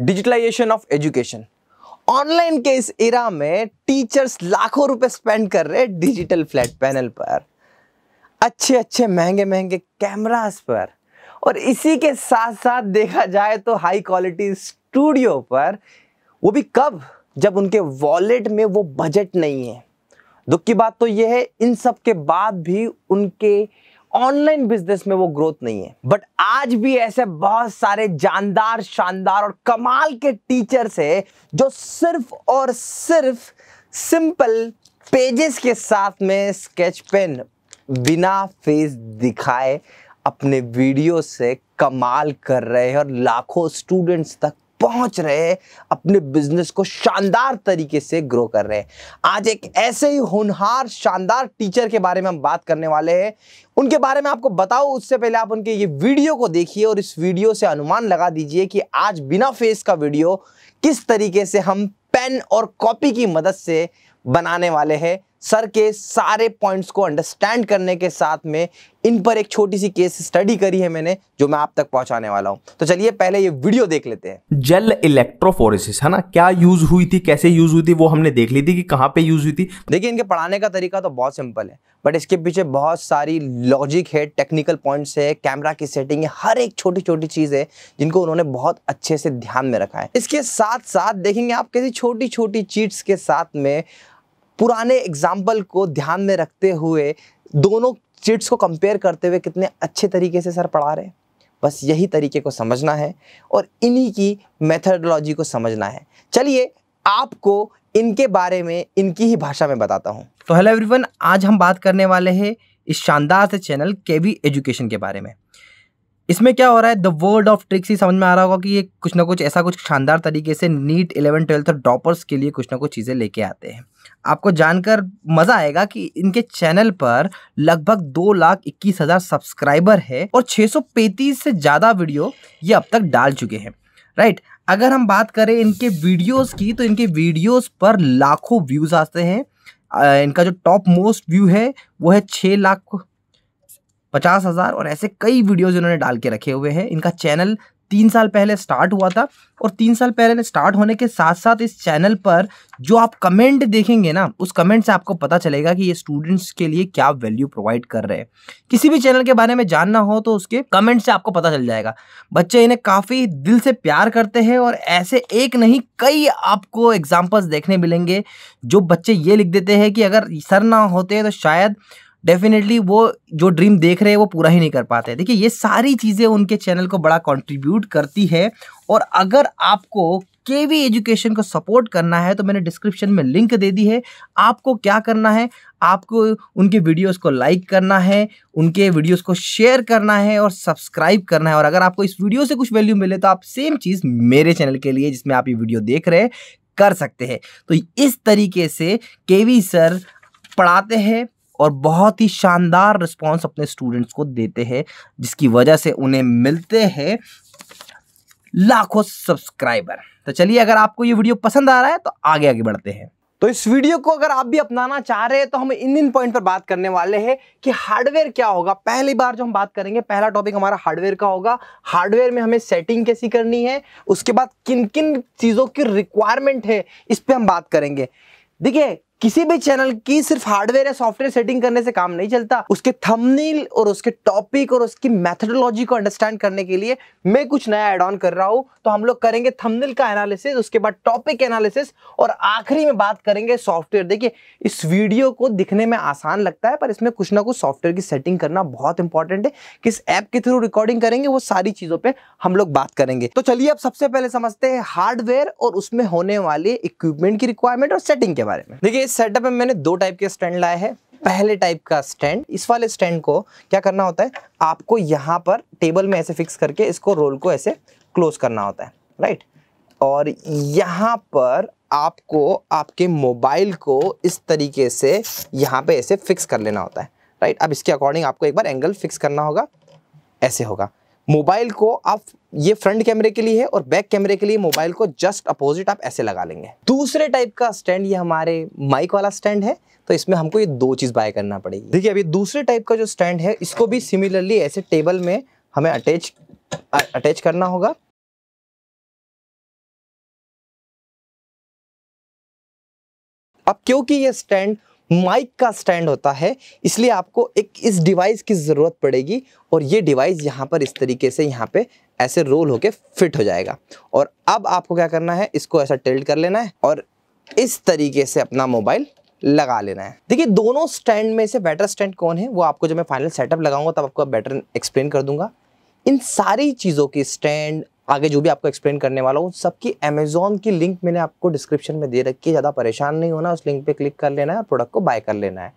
digitalisation of education online के इस इरा में टीचर्स लाखों रुपए स्पेंड कर रहे डिजिटल फ्लैट पैनल पर अच्छे अच्छे महंगे महंगे कैमरास पर और इसी के साथ साथ देखा जाए तो हाई क्वालिटी स्टूडियो पर वो भी कब जब उनके वॉलेट में वो बजट नहीं है दुख की बात तो ये है इन सब के बाद भी उनके ऑनलाइन बिजनेस में वो ग्रोथ नहीं है बट आज भी ऐसे बहुत सारे जानदार शानदार और कमाल के टीचर्स है जो सिर्फ और सिर्फ सिंपल पेजेस के साथ में स्केच पेन बिना फेस दिखाए अपने वीडियो से कमाल कर रहे हैं और लाखों स्टूडेंट्स तक पहुंच रहे अपने बिजनेस को शानदार तरीके से ग्रो कर रहे हैं आज एक ऐसे ही होनहार शानदार टीचर के बारे में हम बात करने वाले हैं उनके बारे में आपको बताओ उससे पहले आप उनके ये वीडियो को देखिए और इस वीडियो से अनुमान लगा दीजिए कि आज बिना फेस का वीडियो किस तरीके से हम पेन और कॉपी की मदद से बनाने वाले हैं सर के सारे पॉइंट्स को अंडरस्टैंड करने के साथ में इन पर एक छोटी सी केस स्टडी करी है मैंने जो मैं आप तक पहुंचाने वाला हूं तो चलिए पहले ये वीडियो देख लेते हैं जेल इलेक्ट्रोफोरेसिस है ना क्या यूज हुई थी कैसे यूज हुई थी वो हमने देख ली थी कि कहाँ पे यूज हुई थी देखिए इनके पढ़ाने का तरीका तो बहुत सिंपल है बट इसके पीछे बहुत सारी लॉजिक है टेक्निकल पॉइंट्स है कैमरा की सेटिंग है हर एक छोटी छोटी चीज है जिनको उन्होंने बहुत अच्छे से ध्यान में रखा है इसके साथ साथ देखेंगे आप किसी छोटी छोटी चीट्स के साथ में पुराने एग्जाम्पल को ध्यान में रखते हुए दोनों चिट्स को कंपेयर करते हुए कितने अच्छे तरीके से सर पढ़ा रहे हैं बस यही तरीके को समझना है और इन्हीं की मेथडोलॉजी को समझना है चलिए आपको इनके बारे में इनकी ही भाषा में बताता हूँ तो हेलो एवरीवन आज हम बात करने वाले हैं इस शानदार से चैनल के एजुकेशन के बारे में इसमें क्या हो रहा है द वर्ल्ड ऑफ ट्रिक्स ही समझ में आ रहा होगा कि ये कुछ ना कुछ ऐसा कुछ शानदार तरीके से नीट इलेवन ट्वेल्थ ड्रॉपर्स के लिए कुछ ना कुछ चीज़ें लेके आते हैं आपको जानकर मज़ा आएगा कि इनके चैनल पर लगभग दो लाख इक्कीस हज़ार सब्सक्राइबर है और छः सौ पैंतीस से ज़्यादा वीडियो ये अब तक डाल चुके हैं राइट अगर हम बात करें इनके वीडियोस की तो इनके वीडियोस पर लाखों व्यूज़ आते हैं इनका जो टॉप मोस्ट व्यू है वो है छः लाख पचास हज़ार और ऐसे कई वीडियोज़ इन्होंने डाल के रखे हुए हैं इनका चैनल तीन साल पहले स्टार्ट हुआ था और तीन साल पहले स्टार्ट होने के साथ साथ इस चैनल पर जो आप कमेंट देखेंगे ना उस कमेंट से आपको पता चलेगा कि ये स्टूडेंट्स के लिए क्या वैल्यू प्रोवाइड कर रहे हैं किसी भी चैनल के बारे में जानना हो तो उसके कमेंट से आपको पता चल जाएगा बच्चे इन्हें काफ़ी दिल से प्यार करते हैं और ऐसे एक नहीं कई आपको एग्जाम्पल्स देखने मिलेंगे जो बच्चे ये लिख देते हैं कि अगर सर ना होते तो शायद डेफिनेटली वो जो ड्रीम देख रहे हैं वो पूरा ही नहीं कर पाते देखिए ये सारी चीज़ें उनके चैनल को बड़ा कंट्रीब्यूट करती है और अगर आपको के वी एजुकेशन को सपोर्ट करना है तो मैंने डिस्क्रिप्शन में लिंक दे दी है आपको क्या करना है आपको उनके वीडियोस को लाइक करना है उनके वीडियोस को शेयर करना है और सब्सक्राइब करना है और अगर आपको इस वीडियो से कुछ वैल्यू मिले तो आप सेम चीज़ मेरे चैनल के लिए जिसमें आप ये वीडियो देख रहे हैं कर सकते हैं तो इस तरीके से के वी सर पढ़ाते हैं और बहुत ही शानदार रिस्पॉन्स अपने स्टूडेंट्स को देते हैं जिसकी वजह से उन्हें मिलते हैं लाखों सब्सक्राइबर तो चलिए अगर आपको ये वीडियो पसंद आ रहा है तो आगे आगे बढ़ते हैं तो इस वीडियो को अगर आप भी अपनाना चाह रहे हैं तो हम इन इन पॉइंट पर बात करने वाले हैं कि हार्डवेयर क्या होगा पहली बार जो हम बात करेंगे पहला टॉपिक हमारा हार्डवेयर का होगा हार्डवेयर में हमें सेटिंग कैसी करनी है उसके बाद किन किन चीज़ों की रिक्वायरमेंट है इस पर हम बात करेंगे देखिए किसी भी चैनल की सिर्फ हार्डवेयर या सॉफ्टवेयर सेटिंग करने से काम नहीं चलता उसके थंबनेल और उसके टॉपिक और उसकी मेथडोलॉजी को अंडरस्टैंड करने के लिए मैं कुछ नया एड ऑन कर रहा हूं तो हम लोग करेंगे थंबनेल का एनालिसिस उसके बाद टॉपिक एनालिसिस और आखिरी में बात करेंगे सॉफ्टवेयर देखिए इस वीडियो को दिखने में आसान लगता है पर इसमें कुछ ना कुछ सॉफ्टवेयर की सेटिंग करना बहुत इंपॉर्टेंट है किस ऐप के थ्रू रिकॉर्डिंग करेंगे वो सारी चीजों पर हम लोग बात करेंगे तो चलिए अब सबसे पहले समझते हैं हार्डवेयर और उसमें होने वाले इक्विपमेंट की रिक्वायरमेंट और सेटिंग के बारे में देखिए इस सेटअप में मैंने दो टाइप के स्टैंड लाए हैं पहले टाइप का स्टैंड इस वाले स्टैंड को क्या करना होता है आपको यहाँ पर टेबल में ऐसे फिक्स करके इसको रोल को ऐसे क्लोज करना होता है राइट और यहाँ पर आपको आपके मोबाइल को इस तरीके से यहाँ पे ऐसे फिक्स कर लेना होता है राइट अब इसके अकॉर्डिंग आपको एक बार एंगल फिक्स करना होगा ऐसे होगा मोबाइल को आप ये फ्रंट कैमरे के लिए है और बैक कैमरे के लिए मोबाइल को जस्ट अपोजिट आप ऐसे लगा लेंगे दूसरे टाइप का स्टैंड ये हमारे माइक वाला स्टैंड है तो इसमें हमको ये दो चीज़ बाय करना पड़ेगी देखिए अभी दूसरे टाइप का जो स्टैंड है इसको भी सिमिलरली ऐसे टेबल में हमें अटैच अटैच करना होगा अब क्योंकि ये स्टैंड माइक का स्टैंड होता है इसलिए आपको एक इस डिवाइस की ज़रूरत पड़ेगी और ये डिवाइस यहाँ पर इस तरीके से यहाँ पे ऐसे रोल होके फिट हो जाएगा और अब आपको क्या करना है इसको ऐसा टेल्ट कर लेना है और इस तरीके से अपना मोबाइल लगा लेना है देखिए दोनों स्टैंड में से बेटर स्टैंड कौन है वो आपको जब मैं फाइनल सेटअप लगाऊंगा तब आपको बेटर एक्सप्लेन कर दूंगा इन सारी चीज़ों की स्टैंड आगे जो भी आपको एक्सप्लेन करने वाला हूँ सबकी अमेजोन की लिंक मैंने आपको डिस्क्रिप्शन में दे रखी है ज़्यादा परेशान नहीं होना उस लिंक पे क्लिक कर लेना है और प्रोडक्ट को बाय कर लेना है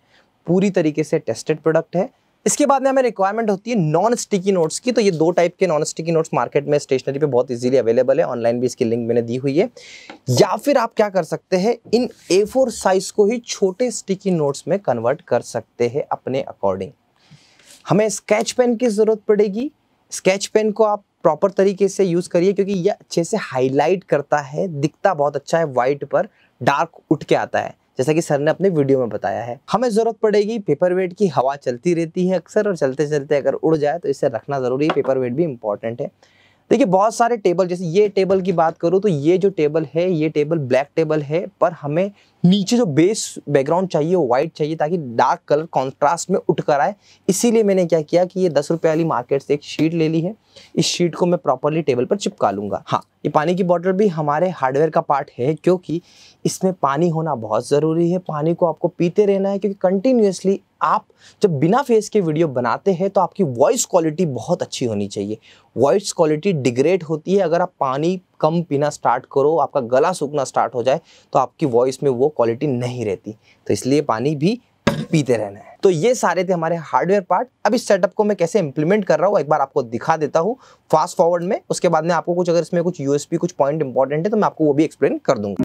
पूरी तरीके से टेस्टेड प्रोडक्ट है इसके बाद में हमें रिक्वायरमेंट होती है नॉन स्टिकी नोट्स की तो ये दो टाइप के नॉन स्टिकी नोट्स मार्केट में स्टेशनरी पे बहुत इजीली अवेलेबल है ऑनलाइन भी इसकी लिंक मैंने दी हुई है या फिर आप क्या कर सकते हैं इन ए फोर साइज को ही छोटे स्टिकी नोट्स में कन्वर्ट कर सकते हैं अपने अकॉर्डिंग हमें स्केच पेन की ज़रूरत पड़ेगी स्केच पेन को आप प्रॉपर तरीके से यूज़ करिए क्योंकि ये अच्छे से हाईलाइट करता है दिखता बहुत अच्छा है वाइट पर डार्क उठ के आता है जैसा कि सर ने अपने वीडियो में बताया है हमें ज़रूरत पड़ेगी पेपर वेट की हवा चलती रहती है अक्सर और चलते चलते अगर उड़ जाए तो इसे रखना ज़रूरी है पेपर वेट भी इंपॉर्टेंट है देखिए बहुत सारे टेबल जैसे ये टेबल की बात करूँ तो ये जो टेबल है ये टेबल ब्लैक टेबल है पर हमें नीचे जो बेस बैकग्राउंड चाहिए वो वाइट चाहिए ताकि डार्क कलर कॉन्ट्रास्ट में उठ कर आए इसीलिए मैंने क्या किया कि ये दस रुपये वाली मार्केट से एक शीट ले ली है इस शीट को मैं प्रॉपरली टेबल पर चिपका लूँगा हाँ ये पानी की बॉटल भी हमारे हार्डवेयर का पार्ट है क्योंकि इसमें पानी होना बहुत ज़रूरी है पानी को आपको पीते रहना है क्योंकि कंटिन्यूसली आप जब बिना फेस के वीडियो बनाते हैं तो आपकी वॉइस क्वालिटी बहुत अच्छी होनी चाहिए वॉइस क्वालिटी डिग्रेड होती है अगर आप पानी कम पीना स्टार्ट करो आपका गला सूखना स्टार्ट हो जाए तो आपकी वॉइस में वो क्वालिटी नहीं रहती तो इसलिए पानी भी पीते रहना है तो ये सारे थे हमारे हार्डवेयर पार्ट अब इस सेटअप को मैं कैसे इंप्लीमेंट कर रहा हूँ एक बार आपको दिखा देता हूँ फास्ट फॉरवर्ड में उसके बाद में आपको कुछ अगर इसमें कुछ यूएसपी कुछ पॉइंट इंपॉर्टेंट है तो मैं आपको वो भी एक्सप्लेन कर दूंगा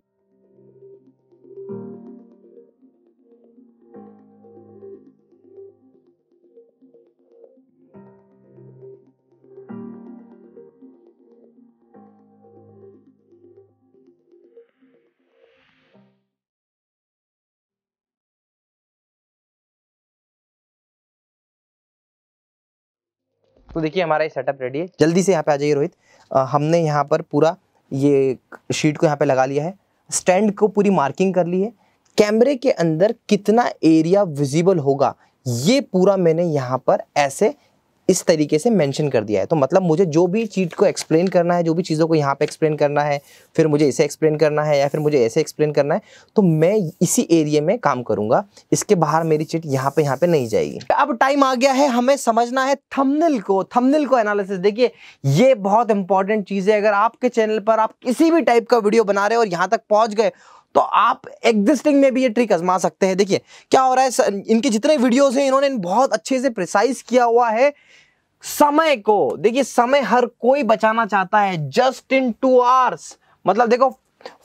तो देखिए हमारा ये सेटअप रेडी है जल्दी से यहाँ पे आ जाइए रोहित हमने यहाँ पर पूरा ये शीट को यहाँ पे लगा लिया है स्टैंड को पूरी मार्किंग कर ली है कैमरे के अंदर कितना एरिया विजिबल होगा ये पूरा मैंने यहाँ पर ऐसे इस तरीके से मेंशन कर दिया है तो मतलब मुझे जो भी चीज़ को एक्सप्लेन करना है जो भी चीज़ों को यहाँ पे एक्सप्लेन करना है फिर मुझे इसे एक्सप्लेन करना है या फिर मुझे ऐसे एक्सप्लेन करना है तो मैं इसी एरिया में काम करूँगा इसके बाहर मेरी चीट यहाँ पे यहाँ पे नहीं जाएगी अब टाइम आ गया है हमें समझना है थमनिल को थमनिल को एनालिसिस देखिए ये बहुत इंपॉर्टेंट चीज़ है अगर आपके चैनल पर आप किसी भी टाइप का वीडियो बना रहे हो और यहाँ तक पहुँच गए तो आप एग्जिस्टिंग में भी ये ट्रिक आजमा सकते हैं देखिए क्या हो रहा है इनके जितने वीडियोस हैं इन्होंने बहुत अच्छे से प्रिसाइज किया हुआ है समय को देखिए समय हर कोई बचाना चाहता है जस्ट इन टू आवर्स मतलब देखो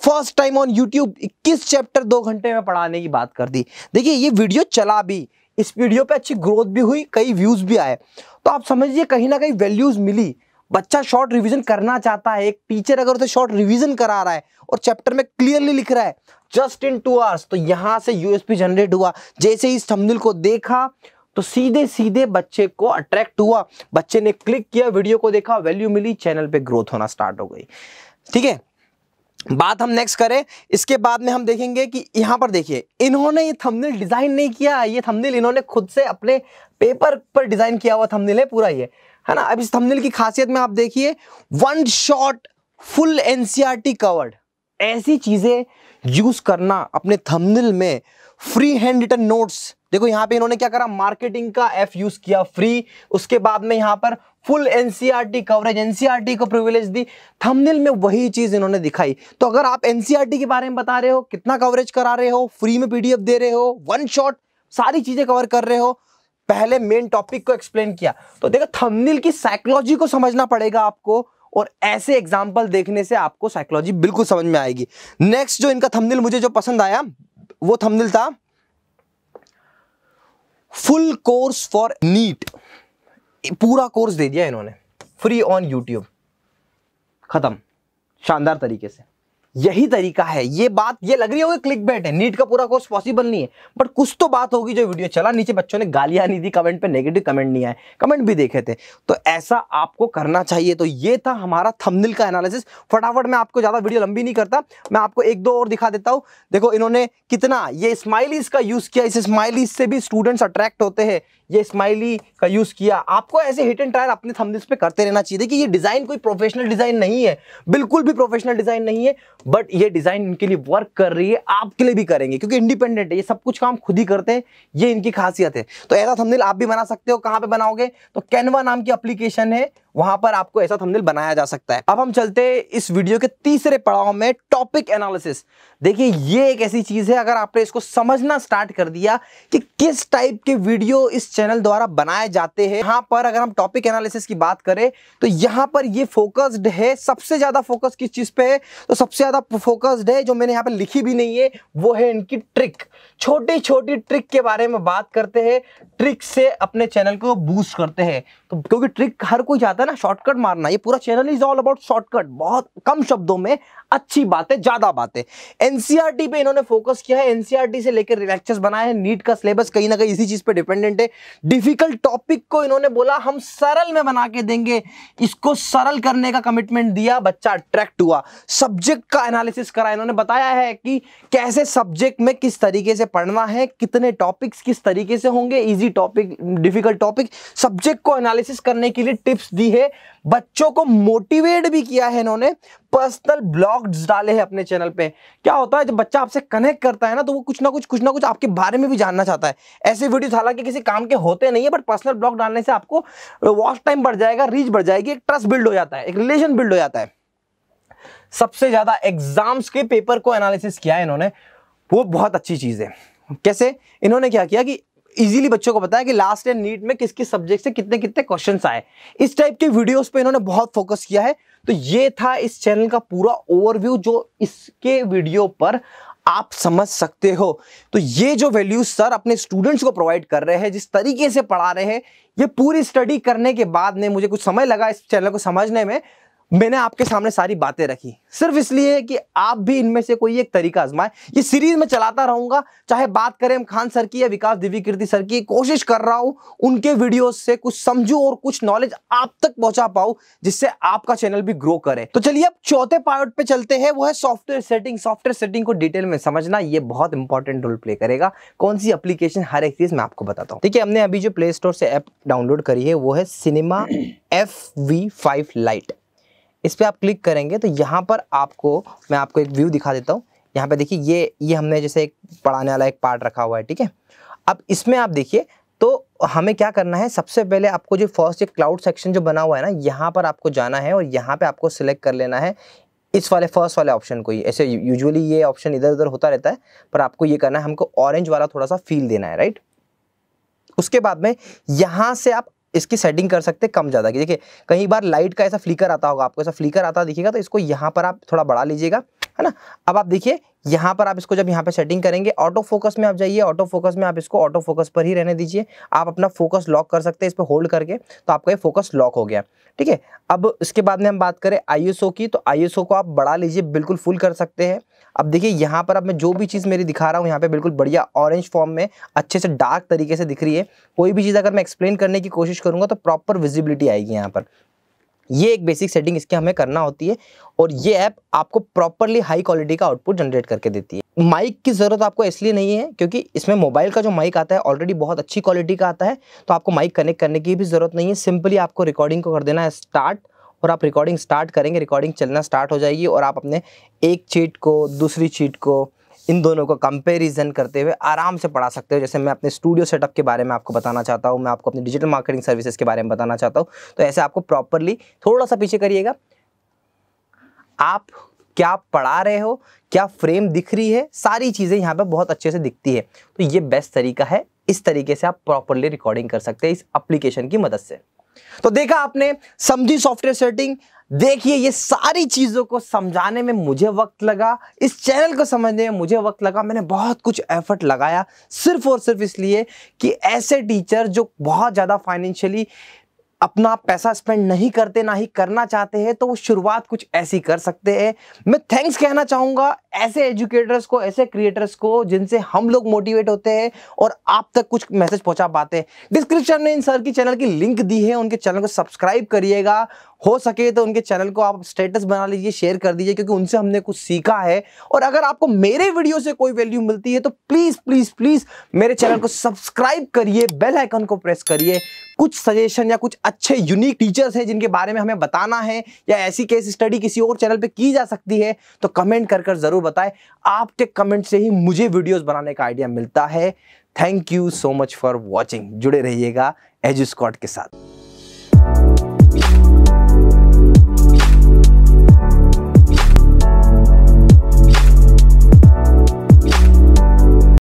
फर्स्ट टाइम ऑन यूट्यूब इक्कीस चैप्टर दो घंटे में पढ़ाने की बात कर दी देखिए ये वीडियो चला भी इस वीडियो पे अच्छी ग्रोथ भी हुई कई व्यूज भी आए तो आप समझिए कहीं ना कहीं वैल्यूज मिली बच्चा शॉर्ट रिवीजन करना चाहता है एक टीचर अगर उसे शॉर्ट रिवीजन करा रहा है और चैप्टर में क्लियरली लिख रहा है जस्ट इन टू आवर्स तो यहाँ से यूएसपी जनरेट हुआ जैसे ही थंबनेल को देखा तो सीधे सीधे बच्चे को अट्रैक्ट हुआ बच्चे ने क्लिक किया वीडियो को देखा वैल्यू मिली चैनल पे ग्रोथ होना स्टार्ट हो गई ठीक है बात हम नेक्स्ट करें इसके बाद में हम देखेंगे कि यहां पर देखिए इन्होंने ये थंबनेल डिजाइन नहीं किया ये थंबनेल इन्होंने खुद से अपने पेपर पर डिजाइन किया हुआ थंबनेल है पूरा ये है ना अब इस थंबनेल की खासियत में आप देखिए one shot full NCERT covered ऐसी चीजें यूज करना अपने थंबनेल में फ्री हैंड रिटर्न नोट्स देखो यहां पे इन्होंने क्या करा मार्केटिंग का एफ यूज किया फ्री उसके बाद में यहां पर फुल एनसीईआरटी कवरेज एनसीईआरटी को प्रिविलेज दी थंबनेल में वही चीज इन्होंने दिखाई तो अगर आप एनसीईआरटी e के बारे में बता रहे हो कितना कवरेज करा रहे हो फ्री में पीडीएफ दे रहे हो वन शॉट सारी चीजें कवर कर रहे हो पहले मेन टॉपिक को एक्सप्लेन किया तो देखो थंबनेल की साइकोलॉजी को समझना पड़ेगा आपको और ऐसे एग्जाम्पल देखने से आपको साइकोलॉजी बिल्कुल समझ में आएगी नेक्स्ट जो इनका थंबनेल मुझे जो पसंद आया वो थंबनेल था फुल कोर्स फॉर नीट पूरा कोर्स दे दिया इन्होंने फ्री ऑन यूट्यूब खत्म शानदार तरीके से यही तरीका है ये बात ये लग रही होगी क्लिक बैट है नीट का पूरा कोर्स पॉसिबल नहीं है बट कुछ तो बात होगी जो वीडियो चला नीचे बच्चों ने गालियां नहीं दी कमेंट पे नेगेटिव कमेंट नहीं आए कमेंट भी देखे थे तो ऐसा आपको करना चाहिए तो ये था हमारा थंबनेल का एनालिसिस फटाफट मैं आपको ज़्यादा वीडियो लंबी नहीं करता मैं आपको एक दो और दिखा देता हूँ देखो इन्होंने कितना ये स्माइलीज का यूज़ किया इस स्माइलीज से भी स्टूडेंट्स अट्रैक्ट होते हैं ये स्माइली का यूज़ किया आपको ऐसे हिट एंड ट्रायल अपने थंबनेल्स पे करते रहना चाहिए कि ये डिज़ाइन कोई प्रोफेशनल डिज़ाइन नहीं है बिल्कुल भी प्रोफेशनल डिज़ाइन नहीं है बट ये डिज़ाइन इनके लिए वर्क कर रही है आपके लिए भी करेंगे क्योंकि इंडिपेंडेंट है ये सब कुछ काम खुद ही करते हैं ये इनकी खासियत है तो ऐसा थमदिल आप भी बना सकते हो कहाँ पे बनाओगे तो कैनवा नाम की अप्लीकेशन है वहां पर आपको ऐसा थंबनेल बनाया जा सकता है अब हम चलते हैं इस वीडियो के तीसरे पड़ाव में टॉपिक एनालिसिस देखिए ये एक ऐसी चीज है अगर आपने इसको समझना स्टार्ट कर दिया कि किस टाइप के वीडियो इस चैनल द्वारा बनाए जाते हैं यहाँ पर अगर हम टॉपिक एनालिसिस की बात करें तो यहाँ पर ये फोकस्ड है सबसे ज्यादा फोकस किस चीज पे है तो सबसे ज्यादा फोकस्ड है जो मैंने यहाँ पर लिखी भी नहीं है वो है इनकी ट्रिक छोटी छोटी ट्रिक के बारे में बात करते हैं ट्रिक से अपने चैनल को बूस्ट करते हैं तो क्योंकि ट्रिक हर कोई जाता है ना शॉर्टकट मारना ये पूरा channel is all about shortcut बहुत कम शब्दों में अच्छी बातें ज्यादा बातें एनसीआरटी e पे इन्होंने फोकस किया है एनसीआरटी e से लेकर रिलेक्चर्स बनाए हैं नीट का सिलेबस कहीं ना कहीं इसी चीज पे डिपेंडेंट है डिफिकल्ट टॉपिक को इन्होंने बोला हम सरल में बना के देंगे इसको सरल करने का कमिटमेंट दिया बच्चा अट्रैक्ट हुआ सब्जेक्ट का एनालिसिस करा इन्होंने बताया है कि कैसे सब्जेक्ट में किस तरीके से पढ़ना है कितने टॉपिक्स किस तरीके से होंगे easy topic difficult topic subject को एनालिसिस करने के लिए टिप्स दी है बच्चों को मोटिवेट भी किया है इन्होंने पर्सनल ब्लॉग्स डाले हैं अपने चैनल पे क्या होता है जब बच्चा आपसे कनेक्ट करता है ना तो वो कुछ ना कुछ कुछ ना कुछ आपके बारे में भी जानना चाहता है ऐसे वीडियोस हालांकि किसी काम के होते नहीं है बट पर्सनल ब्लॉग डालने से आपको वॉच टाइम बढ़ जाएगा रीच बढ़ जाएगी एक ट्रस्ट बिल्ड हो जाता है एक रिलेशन बिल्ड हो जाता है सबसे ज़्यादा एग्जाम्स के पेपर को एनालिसिस किया है इन्होंने वो बहुत अच्छी चीज़ है कैसे इन्होंने क्या किया कि इजीली बच्चों को पता है कि लास्ट ईयर नीट में किस किस सब्जेक्ट से कितने कितने क्वेश्चन आए इस टाइप के वीडियोस पे इन्होंने बहुत फोकस किया है तो ये था इस चैनल का पूरा ओवरव्यू जो इसके वीडियो पर आप समझ सकते हो तो ये जो वैल्यूज सर अपने स्टूडेंट्स को प्रोवाइड कर रहे हैं जिस तरीके से पढ़ा रहे हैं ये पूरी स्टडी करने के बाद में मुझे कुछ समय लगा इस चैनल को समझने में मैंने आपके सामने सारी बातें रखी सिर्फ इसलिए कि आप भी इनमें से कोई एक तरीका आजमाए ये सीरीज में चलाता रहूंगा चाहे बात करें हम खान सर की या विकास दिव्य कीर्ति सर की कोशिश कर रहा हूं उनके वीडियोस से कुछ समझू और कुछ नॉलेज आप तक पहुंचा पाऊ जिससे आपका चैनल भी ग्रो करे तो चलिए अब चौथे पार्ट पे चलते हैं वो है सॉफ्टवेयर सेटिंग सॉफ्टवेयर सेटिंग को डिटेल में समझना ये बहुत इंपॉर्टेंट रोल प्ले करेगा कौन सी एप्लीकेशन हर एक चीज मैं आपको बताता हूँ ठीक है हमने अभी जो प्ले स्टोर से ऐप डाउनलोड करी है वो है cinema F V five lite इस पर आप क्लिक करेंगे तो यहाँ पर आपको मैं आपको एक व्यू दिखा देता हूँ यहाँ पे देखिए ये ये हमने जैसे एक पढ़ाने वाला एक पार्ट रखा हुआ है ठीक है अब इसमें आप देखिए तो हमें क्या करना है सबसे पहले आपको जो फर्स्ट क्लाउड सेक्शन जो बना हुआ है ना यहाँ पर आपको जाना है और यहाँ पे आपको सिलेक्ट कर लेना है इस वाले फर्स्ट वाले ऑप्शन को ही ऐसे यूजुअली ये ऑप्शन इधर उधर होता रहता है पर आपको ये करना है हमको ऑरेंज वाला थोड़ा सा फील देना है राइट उसके बाद में यहाँ से आप इसकी सेटिंग कर सकते हैं कम ज़्यादा की देखिए कई बार लाइट का ऐसा फ्लिकर आता होगा आपको ऐसा फ्लिकर आता दिखेगा तो इसको यहाँ पर आप थोड़ा बढ़ा लीजिएगा है ना अब आप देखिए यहाँ पर आप इसको जब यहाँ पे सेटिंग करेंगे ऑटो फोकस में आप जाइए ऑटो फोकस में आप इसको ऑटो फोकस पर ही रहने दीजिए आप अपना फोकस लॉक कर सकते हैं इस पर होल्ड करके तो आपका ये फोकस लॉक हो गया ठीक है अब इसके बाद में हम बात करें आई की तो आई को आप बढ़ा लीजिए बिल्कुल फुल कर सकते हैं अब देखिए यहाँ पर अब मैं जो भी चीज़ मेरी दिखा रहा हूँ यहाँ पे बिल्कुल बढ़िया ऑरेंज फॉर्म में अच्छे से डार्क तरीके से दिख रही है कोई भी चीज़ अगर मैं एक्सप्लेन करने की कोशिश करूँगा तो प्रॉपर विजिबिलिटी आएगी यहाँ पर ये एक बेसिक सेटिंग इसके हमें करना होती है और ये ऐप आपको प्रॉपरली हाई क्वालिटी का आउटपुट जनरेट करके देती है माइक की ज़रूरत आपको इसलिए नहीं है क्योंकि इसमें मोबाइल का जो माइक आता है ऑलरेडी बहुत अच्छी क्वालिटी का आता है तो आपको माइक कनेक्ट करने की भी ज़रूरत नहीं है सिंपली आपको रिकॉर्डिंग को कर देना है स्टार्ट और आप रिकॉर्डिंग स्टार्ट करेंगे रिकॉर्डिंग चलना स्टार्ट हो जाएगी और आप अपने एक चीट को दूसरी चीट को इन दोनों को कंपेरिजन करते हुए आराम से पढ़ा सकते हो जैसे मैं अपने स्टूडियो सेटअप के बारे में आपको बताना चाहता हूँ मैं आपको अपनी डिजिटल मार्केटिंग सर्विसेज के बारे में बताना चाहता हूँ तो ऐसे आपको प्रॉपरली थोड़ा सा पीछे करिएगा आप क्या पढ़ा रहे हो क्या फ्रेम दिख रही है सारी चीज़ें यहाँ पर बहुत अच्छे से दिखती है तो ये बेस्ट तरीका है इस तरीके से आप प्रॉपरली रिकॉर्डिंग कर सकते हैं इस अप्लीकेशन की मदद से तो देखा आपने समझी सॉफ्टवेयर सेटिंग देखिए ये सारी चीज़ों को समझाने में मुझे वक्त लगा इस चैनल को समझने में मुझे वक्त लगा मैंने बहुत कुछ एफर्ट लगाया सिर्फ और सिर्फ इसलिए कि ऐसे टीचर जो बहुत ज़्यादा फाइनेंशियली अपना पैसा स्पेंड नहीं करते ना ही करना चाहते हैं तो वो शुरुआत कुछ ऐसी कर सकते हैं मैं थैंक्स कहना चाहूँगा ऐसे एजुकेटर्स को ऐसे क्रिएटर्स को जिनसे हम लोग मोटिवेट होते हैं और आप तक कुछ मैसेज पहुँचा पाते हैं डिस्क्रिप्शन में इन सर की चैनल की लिंक दी है उनके चैनल को सब्सक्राइब करिएगा हो सके तो उनके चैनल को आप स्टेटस बना लीजिए शेयर कर दीजिए क्योंकि उनसे हमने कुछ सीखा है और अगर आपको मेरे वीडियो से कोई वैल्यू मिलती है तो प्लीज़ प्लीज़ प्लीज़ मेरे चैनल को सब्सक्राइब करिए बेल आइकन को प्रेस करिए कुछ सजेशन या कुछ अच्छे यूनिक टीचर्स हैं जिनके बारे में हमें बताना है या ऐसी केस स्टडी किसी और चैनल पे की जा सकती है तो कमेंट कर कर ज़रूर बताएं आपके कमेंट से ही मुझे वीडियोस बनाने का आइडिया मिलता है thank you so much for watching जुड़े रहिएगा एजुस्कॉट के साथ